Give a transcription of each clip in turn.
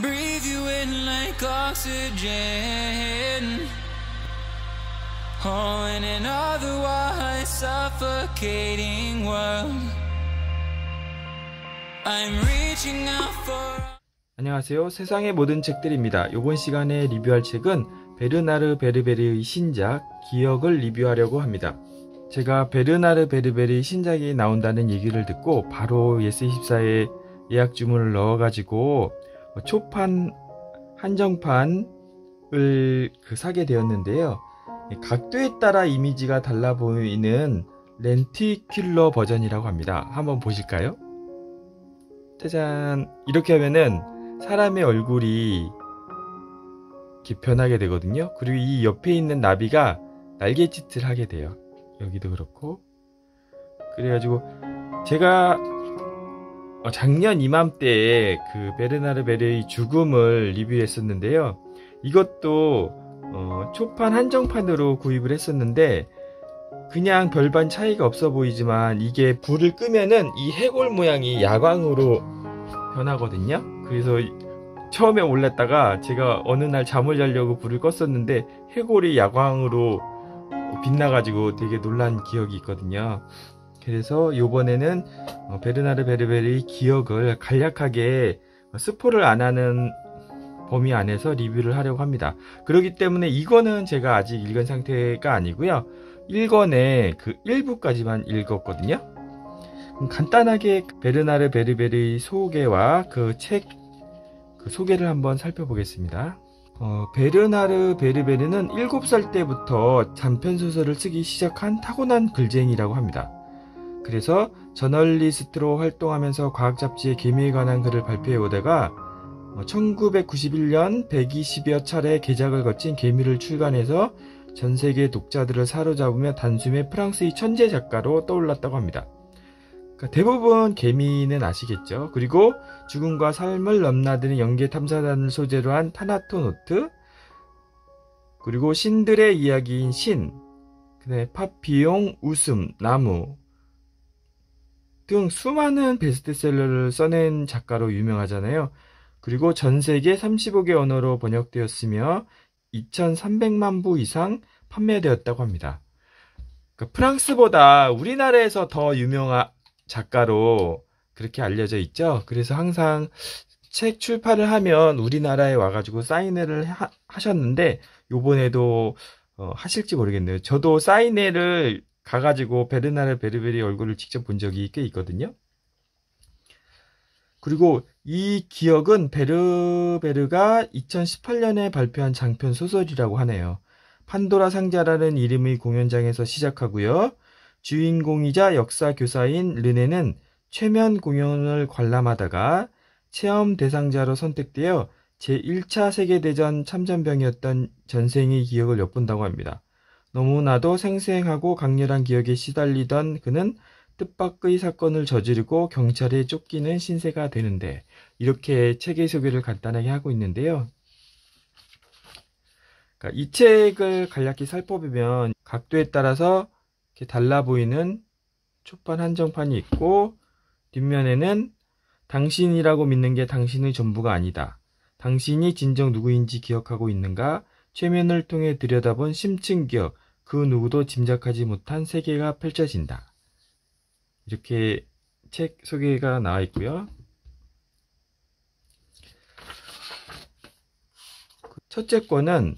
breathe you in like oxygen. Oh, in an otherwise suffocating world, I'm reaching out for. 안녕하세요. 세상의 모든 책들입니다. 이번 시간에 리뷰할 책은 베르나르 베르베르의 신작 기억을 리뷰하려고 합니다. 제가 베르나르 베르베리 신작이 나온다는 얘기를 듣고 바로 예스24에 예약 주문을 넣어가지고 어, 초판 한정판을 그 사게 되었는데요. 각도에 따라 이미지가 달라 보이는 렌티큘러 버전이라고 합니다. 한번 보실까요? 짜잔 이렇게 하면은 사람의 얼굴이 이렇게 변하게 되거든요. 그리고 이 옆에 있는 나비가 날개짓을 하게 돼요. 여기도 그렇고 그래가지고 제가 어, 작년 이맘때에 그 베르나르 베르의 죽음을 리뷰했었는데요. 이것도 어, 초판 한정판으로 구입을 했었는데 그냥 별반 차이가 없어 보이지만 이게 불을 끄면은 이 해골 모양이 야광으로 변하거든요. 그래서 처음에 올랐다가 제가 어느 날 잠을 자려고 불을 껐었는데 해골이 야광으로 빛나가지고 되게 놀란 기억이 있거든요. 그래서 요번에는 어, 베르나르 베르베르의 기억을 간략하게 스포를 안 하는 범위 안에서 리뷰를 하려고 합니다. 그렇기 때문에 이거는 제가 아직 읽은 상태가 아니고요. 1권의 그 일부까지만 읽었거든요. 간단하게 베르나르 베르베르의 소개와 그 책 그 소개를 한번 살펴보겠습니다. 어, 베르나르 베르베르는 7살 때부터 장편소설을 쓰기 시작한 타고난 글쟁이라고 합니다. 그래서 저널리스트로 활동하면서 과학 잡지의 개미에 관한 글을 발표해 오다가 1991년 어, 120여 차례 개작을 거친 개미를 출간해서 전 세계 독자들을 사로잡으며 단숨에 프랑스의 천재 작가로 떠올랐다고 합니다. 그러니까 대부분 개미는 아시겠죠. 그리고 죽음과 삶을 넘나드는 연계 탐사단을 소재로 한 타나토노트, 그리고 신들의 이야기인 신, 파피용 웃음, 나무, 등 수많은 베스트셀러를 써낸 작가로 유명하잖아요. 그리고 전 세계 35개 언어로 번역되었으며 2,300만 부 이상 판매되었다고 합니다. 그러니까 프랑스보다 우리나라에서 더 유명한 작가로 그렇게 알려져 있죠. 그래서 항상 책 출판을 하면 우리나라에 와가지고 사인회를 하, 셨는데 요번에도 어, 하실지 모르겠네요. 저도 사인회를 가가지고 베르나르 베르베리 얼굴을 직접 본 적이 꽤 있거든요. 그리고 이 기억은 베르베르가 2018년에 발표한 장편 소설이라고 하네요. 판도라 상자라는 이름의 공연장에서 시작하고요. 주인공이자 역사 교사인 르네는 최면 공연을 관람하다가 체험 대상자로 선택되어 제1차 세계대전 참전병이었던 전생의 기억을 엿본다고 합니다. 너무나도 생생하고 강렬한 기억에 시달리던 그는 뜻밖의 사건을 저지르고 경찰에 쫓기는 신세가 되는데 이렇게 책의 소개를 간단하게 하고 있는데요. 그러니까 이 책을 간략히 살펴보면 각도에 따라서 이렇게 달라 보이는 초판 한정판이 있고 뒷면에는 당신이라고 믿는 게 당신의 전부가 아니다. 당신이 진정 누구인지 기억하고 있는가? 최면을 통해 들여다본 심층 기억, 그 누구도 짐작하지 못한 세계가 펼쳐진다. 이렇게 책 소개가 나와 있고요. 첫째 권은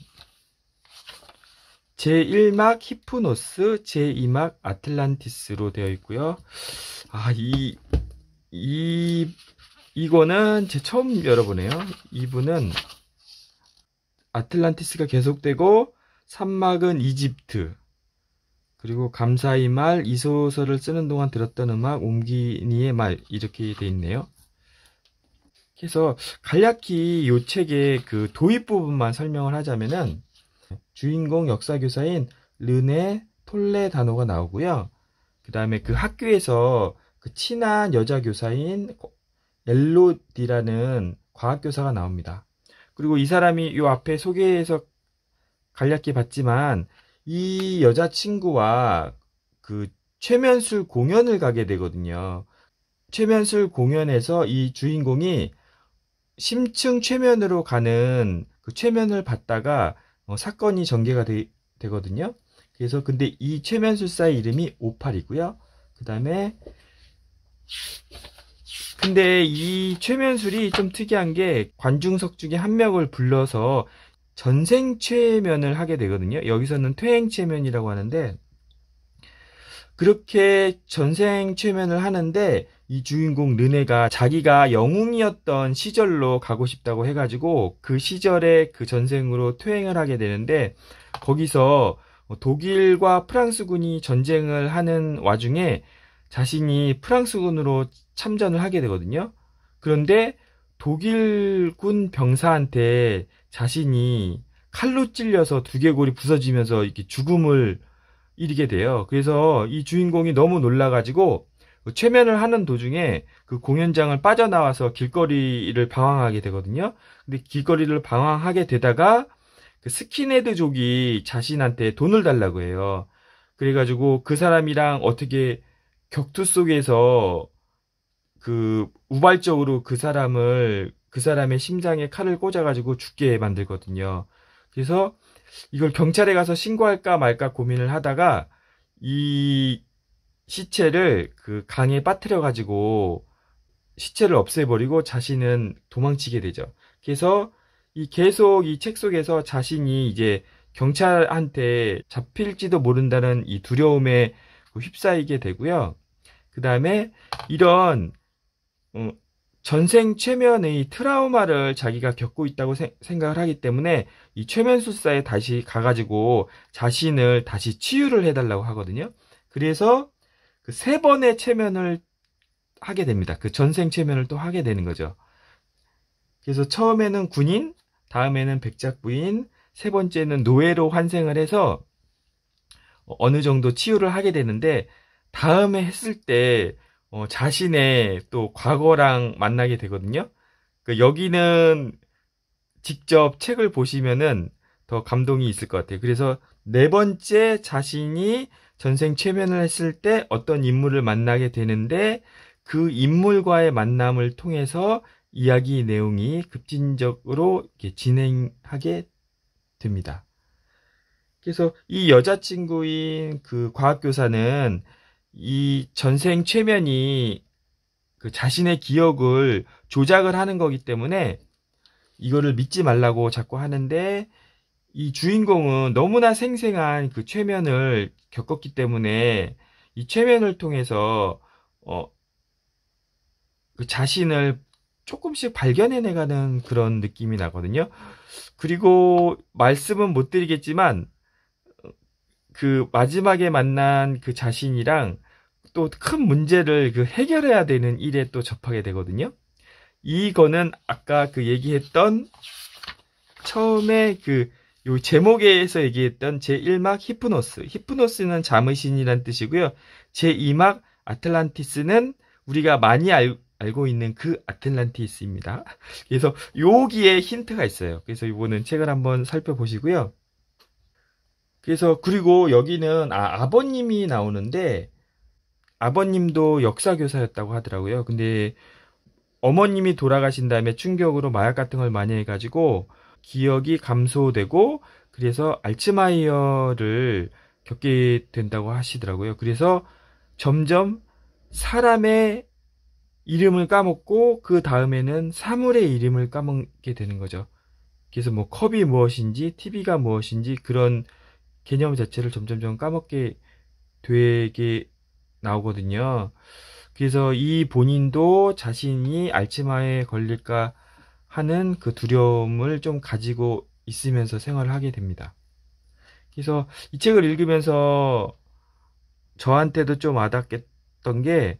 제1막 히프노스, 제2막 아틀란티스로 되어 있고요. 아, 이, 이, 이거는 제 처음 열어보네요. 이분은 아틀란티스가 계속되고 산막은 이집트. 그리고 감사의 말, 이 소설을 쓰는 동안 들었던 음악, 옮기니의 말 이렇게 돼 있네요. 그래서 간략히 요 책의 그 도입 부분만 설명을 하자면은 주인공 역사교사인 르네 톨레 단어가 나오고요. 그 다음에 그 학교에서 그 친한 여자 교사인 엘로디라는 과학교사가 나옵니다. 그리고 이 사람이 요 앞에 소개해서 간략히 봤지만 이 여자친구와 그 최면술 공연을 가게 되거든요. 최면술 공연에서 이 주인공이 심층 최면으로 가는 그 최면을 받다가 어, 사건이 전개가 되, 거든요 그래서 근데 이 최면술사의 이름이 오팔이고요. 그 다음에 근데 이 최면술이 좀 특이한 게 관중석 중에 한 명을 불러서 전생체면을 하게 되거든요. 여기서는 퇴행체면이라고 하는데 그렇게 전생체면을 하는데 이 주인공 르네가 자기가 영웅이었던 시절로 가고 싶다고 해가지고 그 시절에 그 전생으로 퇴행을 하게 되는데 거기서 독일과 프랑스군이 전쟁을 하는 와중에 자신이 프랑스군으로 참전을 하게 되거든요. 그런데 독일군 병사한테 자신이 칼로 찔려서 두개골이 부서지면서 이렇게 죽음을 이르게 돼요. 그래서 이 주인공이 너무 놀라가지고 최면을 하는 도중에 그 공연장을 빠져나와서 길거리를 방황하게 되거든요. 근데 길거리를 방황하게 되다가 그 스킨헤드족이 자신한테 돈을 달라고 해요. 그래가지고 그 사람이랑 어떻게 격투 속에서 그 우발적으로 그 사람을 그 사람의 심장에 칼을 꽂아가지고 죽게 만들거든요. 그래서 이걸 경찰에 가서 신고할까 말까 고민을 하다가 이 시체를 그 강에 빠뜨려가지고 시체를 없애버리고 자신은 도망치게 되죠. 그래서 이 계속 이 책 속에서 자신이 이제 경찰한테 잡힐지도 모른다는 이 두려움에 그 휩싸이게 되고요. 그 다음에 이런 어, 전생 최면의 트라우마를 자기가 겪고 있다고 생각을 하기 때문에 이 최면술사에 다시 가가지고 자신을 다시 치유를 해달라고 하거든요. 그래서 그 세 번의 최면을 하게 됩니다. 그 전생 최면을 또 하게 되는 거죠. 그래서 처음에는 군인, 다음에는 백작부인, 세 번째는 노예로 환생을 해서 어느 정도 치유를 하게 되는데 다음에 했을 때 어, 자신의 또 과거랑 만나게 되거든요. 그 여기는 직접 책을 보시면은 더 감동이 있을 것 같아요. 그래서 네 번째 자신이 전생 최면을 했을 때 어떤 인물을 만나게 되는데 그 인물과의 만남을 통해서 이야기 내용이 급진적으로 진행하게 됩니다. 그래서 이 여자친구인 그 과학교사는 이 전생 최면이 그 자신의 기억을 조작을 하는 거기 때문에 이거를 믿지 말라고 자꾸 하는데 이 주인공은 너무나 생생한 그 최면을 겪었기 때문에 이 최면을 통해서 어, 그 자신을 조금씩 발견해내가는 그런 느낌이 나거든요. 그리고 말씀은 못 드리겠지만 어, 그 마지막에 만난 그 자신이랑 또큰 문제를 그 해결해야 되는 일에 또 접하게 되거든요. 이거는 아까 그 얘기했던 처음에 그 요 제목에서 얘기했던 제1막 히프노스. 히프노스는 자무신이란 뜻이고요. 제2막 아틀란티스는 우리가 많이 알, 알고 있는 그 아틀란티스입니다. 그래서 여기에 힌트가 있어요. 그래서 이거는 책을 한번 살펴보시고요. 그래서 그리고 여기는 아, 아버님이 나오는데 아버님도 역사 교사였다고 하더라고요. 근데 어머님이 돌아가신 다음에 충격으로 마약 같은 걸 많이 해가지고 기억이 감소되고 그래서 알츠마이어를 겪게 된다고 하시더라고요. 그래서 점점 사람의 이름을 까먹고 그 다음에는 사물의 이름을 까먹게 되는 거죠. 그래서 뭐 컵이 무엇인지 TV가 무엇인지 그런 개념 자체를 점점점 까먹게 되게 나오거든요. 그래서 이 본인도 자신이 알츠마에 걸릴까 하는 그 두려움을 좀 가지고 있으면서 생활을 하게 됩니다. 그래서 이 책을 읽으면서 저한테도 좀 와닿겠던 게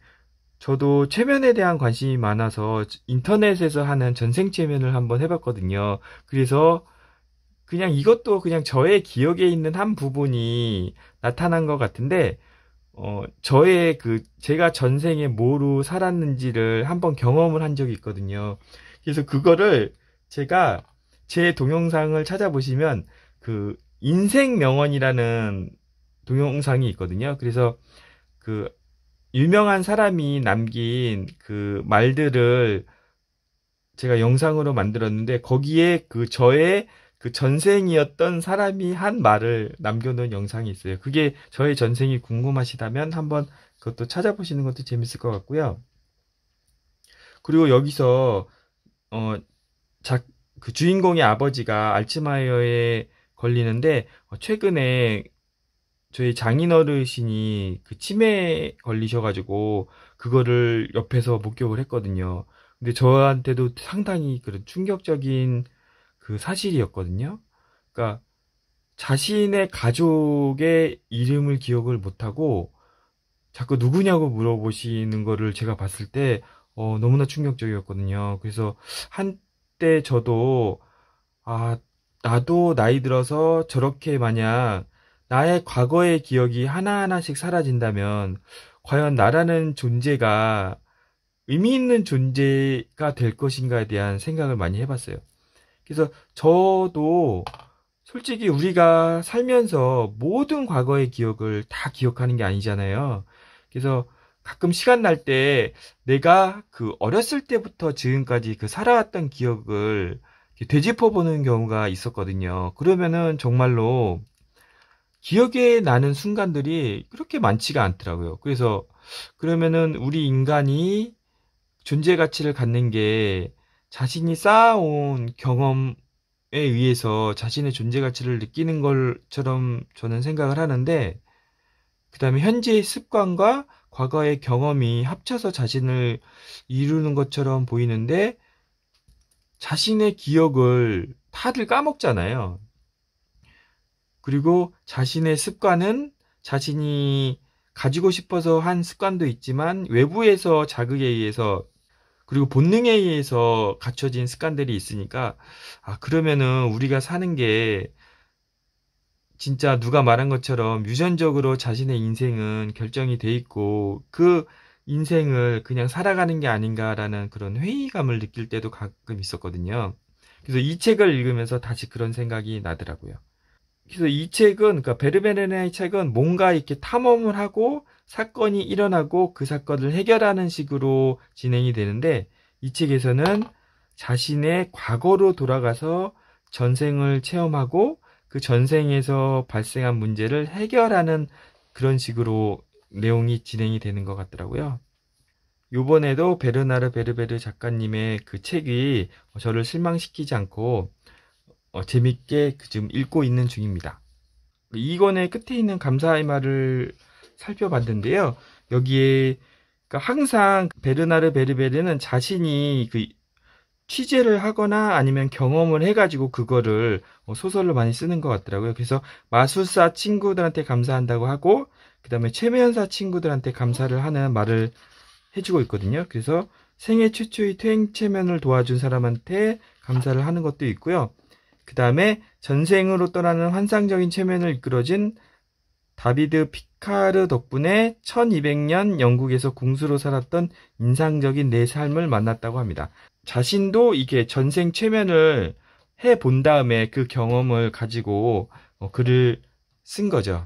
저도 최면에 대한 관심이 많아서 인터넷에서 하는 전생 최면을 한번 해봤거든요. 그래서 그냥 이것도 그냥 저의 기억에 있는 한 부분이 나타난 것 같은데 어, 저의 그, 제가 전생에 뭐로 살았는지를 한번 경험을 한 적이 있거든요. 그래서 그거를 제가 제 동영상을 찾아보시면 그 인생 명언이라는 동영상이 있거든요. 그래서 그 유명한 사람이 남긴 그 말들을 제가 영상으로 만들었는데 거기에 그 저의 그 전생이었던 사람이 한 말을 남겨놓은 영상이 있어요. 그게 저의 전생이 궁금하시다면 한번 그것도 찾아보시는 것도 재밌을 것 같고요. 그리고 여기서 어, 작, 그 주인공의 아버지가 알츠마이어에 걸리는데 어, 최근에 저희 장인어르신이 그 치매에 걸리셔가지고 그거를 옆에서 목격을 했거든요. 근데 저한테도 상당히 그런 충격적인 그 사실이었거든요. 그러니까 자신의 가족의 이름을 기억을 못하고 자꾸 누구냐고 물어보시는 거를 제가 봤을 때 어, 너무나 충격적이었거든요. 그래서 한때 저도 아 나도 나이 들어서 저렇게 만약 나의 과거의 기억이 하나하나씩 사라진다면 과연 나라는 존재가 의미 있는 존재가 될 것인가에 대한 생각을 많이 해봤어요. 그래서 저도 솔직히 우리가 살면서 모든 과거의 기억을 다 기억하는 게 아니잖아요. 그래서 가끔 시간 날 때 내가 그 어렸을 때부터 지금까지 그 살아왔던 기억을 되짚어 보는 경우가 있었거든요. 그러면은 정말로 기억에 나는 순간들이 그렇게 많지가 않더라고요. 그래서 그러면은 우리 인간이 존재 가치를 갖는 게 자신이 쌓아온 경험에 의해서 자신의 존재 가치를 느끼는 것처럼 저는 생각을 하는데, 그 다음에 현재의 습관과 과거의 경험이 합쳐서 자신을 이루는 것처럼 보이는데, 자신의 기억을 다들 까먹잖아요. 그리고 자신의 습관은 자신이 가지고 싶어서 한 습관도 있지만 외부에서 자극에 의해서 그리고 본능에 의해서 갖춰진 습관들이 있으니까 아 그러면은 우리가 사는 게 진짜 누가 말한 것처럼 유전적으로 자신의 인생은 결정이 돼 있고 그 인생을 그냥 살아가는 게 아닌가라는 그런 회의감을 느낄 때도 가끔 있었거든요. 그래서 이 책을 읽으면서 다시 그런 생각이 나더라고요. 그래서 이 책은 그러니까 베르베르네의 책은 뭔가 이렇게 탐험을 하고 사건이 일어나고 그 사건을 해결하는 식으로 진행이 되는데 이 책에서는 자신의 과거로 돌아가서 전생을 체험하고 그 전생에서 발생한 문제를 해결하는 그런 식으로 내용이 진행이 되는 것 같더라고요. 요번에도 베르나르 베르베르 작가님의 그 책이 저를 실망시키지 않고 어, 재밌게 그 지금 읽고 있는 중입니다. 이권의 끝에 있는 감사의 말을 살펴봤는데요. 여기에 그러니까 항상 베르나르 베르베르는 자신이 그 취재를 하거나 아니면 경험을 해가지고 그거를 어, 소설로 많이 쓰는 것 같더라고요. 그래서 마술사 친구들한테 감사한다고 하고 그 다음에 최면사 친구들한테 감사를 하는 말을 해주고 있거든요. 그래서 생애 최초의 퇴행 체면을 도와준 사람한테 감사를 하는 것도 있고요. 그 다음에 전생으로 떠나는 환상적인 체면을 이끌어진 다비드 피, 카르 덕분에 1200년 영국에서 궁수로 살았던 인상적인 내 삶을 만났다고 합니다. 자신도 이게 전생 최면을 해 본 다음에 그 경험을 가지고 어, 글을 쓴 거죠.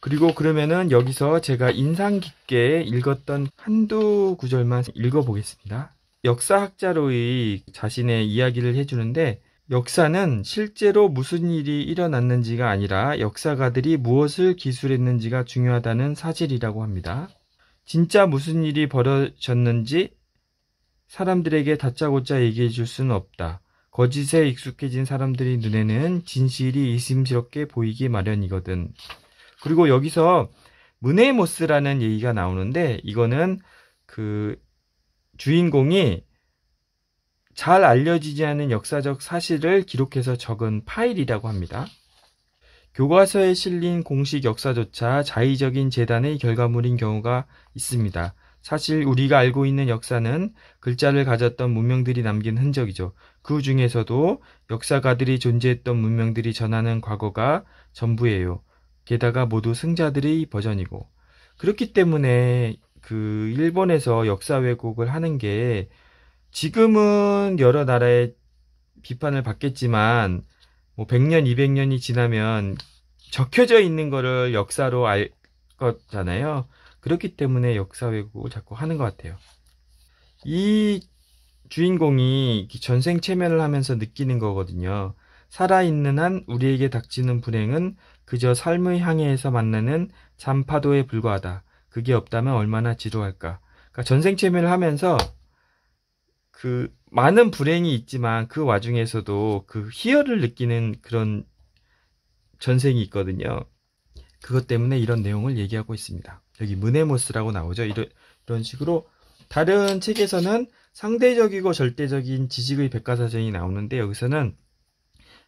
그리고 그러면은 여기서 제가 인상 깊게 읽었던 한두 구절만 읽어보겠습니다. 역사학자로의 자신의 이야기를 해주는데 역사는 실제로 무슨 일이 일어났는지가 아니라 역사가들이 무엇을 기술했는지가 중요하다는 사실이라고 합니다. 진짜 무슨 일이 벌어졌는지 사람들에게 다짜고짜 얘기해 줄 수는 없다. 거짓에 익숙해진 사람들이 눈에는 진실이 의심스럽게 보이기 마련이거든. 그리고 여기서 문에모스라는 얘기가 나오는데 이거는 그 주인공이 잘 알려지지 않은 역사적 사실을 기록해서 적은 파일이라고 합니다. 교과서에 실린 공식 역사조차 자의적인 재단의 결과물인 경우가 있습니다. 사실 우리가 알고 있는 역사는 글자를 가졌던 문명들이 남긴 흔적이죠. 그 중에서도 역사가들이 존재했던 문명들이 전하는 과거가 전부예요. 게다가 모두 승자들의 버전이고. 그렇기 때문에 그 일본에서 역사 왜곡을 하는 게 지금은 여러 나라의 비판을 받겠지만 뭐 100년, 200년이 지나면 적혀져 있는 거를 역사로 알 거잖아요. 그렇기 때문에 역사 왜곡을 자꾸 하는 것 같아요. 이 주인공이 전생 체면을 하면서 느끼는 거거든요. 살아있는 한 우리에게 닥치는 불행은 그저 삶의 향해에서 만나는 잔파도에 불과하다. 그게 없다면 얼마나 지루할까. 그러니까 전생 체면을 하면서 그 많은 불행이 있지만 그 와중에서도 그 희열을 느끼는 그런 전생이 있거든요. 그것 때문에 이런 내용을 얘기하고 있습니다. 여기 문에모스라고 나오죠. 이런, 이런 식으로 다른 책에서는 상대적이고 절대적인 지식의 백과사전이 나오는데 여기서는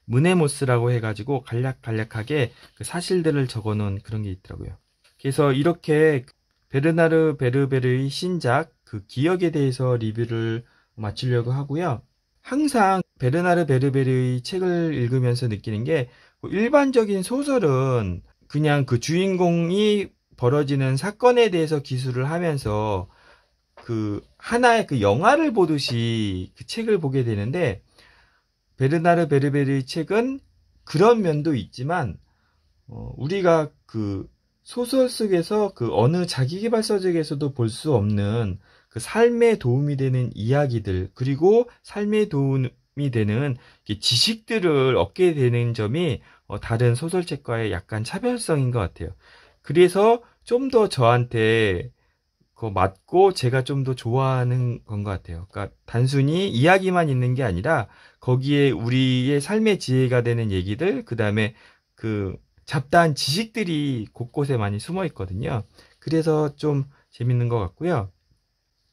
문에모스라고 해가지고 간략간략하게 그 사실들을 적어놓은 그런 게 있더라고요. 그래서 이렇게 베르나르 베르베르의 신작 그 기억에 대해서 리뷰를 마치려고 하고요. 항상 베르나르 베르베르의 책을 읽으면서 느끼는 게 그 일반적인 소설은 그냥 그 주인공이 벌어지는 사건에 대해서 기술을 하면서 그 하나의 그 영화를 보듯이 그 책을 보게 되는데 베르나르 베르베르의 책은 그런 면도 있지만 어, 우리가 그 소설 속에서 그 어느 자기개발서적에서도 볼 수 없는 그 삶에 도움이 되는 이야기들 그리고 삶에 도움이 되는 지식들을 얻게 되는 점이 어, 다른 소설책과의 약간 차별성인 것 같아요. 그래서 좀 더 저한테 맞고 제가 좀 더 좋아하는 건 것 같아요. 그러니까 단순히 이야기만 있는 게 아니라 거기에 우리의 삶의 지혜가 되는 얘기들, 그 다음에 그 잡다한 지식들이 곳곳에 많이 숨어 있거든요. 그래서 좀 재밌는 것 같고요.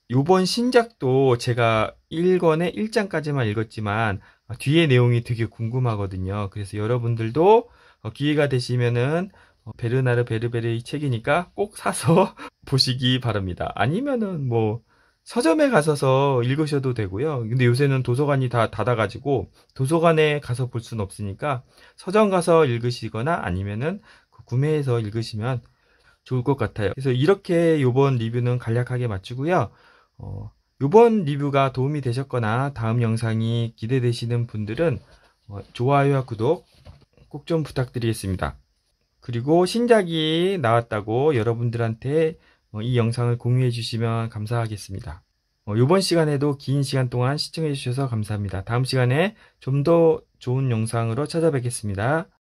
요번 신작도 제가 1권에 1장까지만 읽었지만 아, 뒤에 내용이 되게 궁금하거든요. 그래서 여러분들도 어, 기회가 되시면은 어, 베르나르 베르베르의 책이니까 꼭 사서 보시기 바랍니다. 아니면은 뭐 서점에 가서서 읽으셔도 되고요. 근데 요새는 도서관이 다 닫아가지고 도서관에 가서 볼 수는 없으니까 서점 가서 읽으시거나 아니면은 그 구매해서 읽으시면 좋을 것 같아요. 그래서 이렇게 요번 리뷰는 간략하게 마치고요. 어, 이번 리뷰가 도움이 되셨거나 다음 영상이 기대되시는 분들은 어, 좋아요와 구독 꼭 좀 부탁드리겠습니다. 그리고 신작이 나왔다고 여러분들한테 어, 이 영상을 공유해 주시면 감사하겠습니다. 어, 이번 시간에도 긴 시간 동안 시청해 주셔서 감사합니다. 다음 시간에 좀 더 좋은 영상으로 찾아뵙겠습니다.